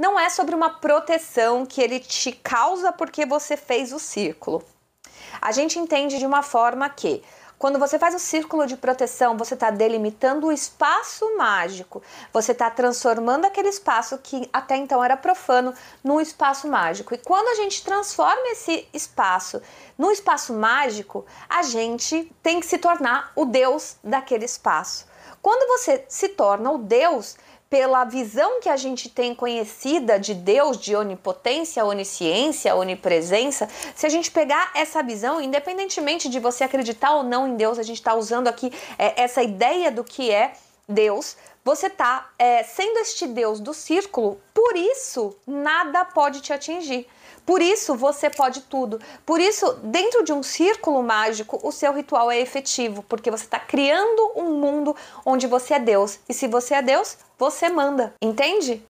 não é sobre uma proteção que ele te causa porque você fez o círculo. A gente entende de uma forma que quando você faz o círculo de proteção, você está delimitando o espaço mágico. Você está transformando aquele espaço que até então era profano num espaço mágico. E quando a gente transforma esse espaço num espaço mágico, a gente tem que se tornar o deus daquele espaço. Quando você se torna o deus, pela visão que a gente tem conhecida de Deus, de onipotência, onisciência, onipresença, se a gente pegar essa visão, independentemente de você acreditar ou não em Deus, a gente está usando aqui é, essa ideia do que é Deus, você está é, sendo este Deus do círculo, por isso nada pode te atingir. Por isso você pode tudo. Por isso, dentro de um círculo mágico, o seu ritual é efetivo, porque você está criando um mundo onde você é Deus. E se você é Deus, você manda, entende?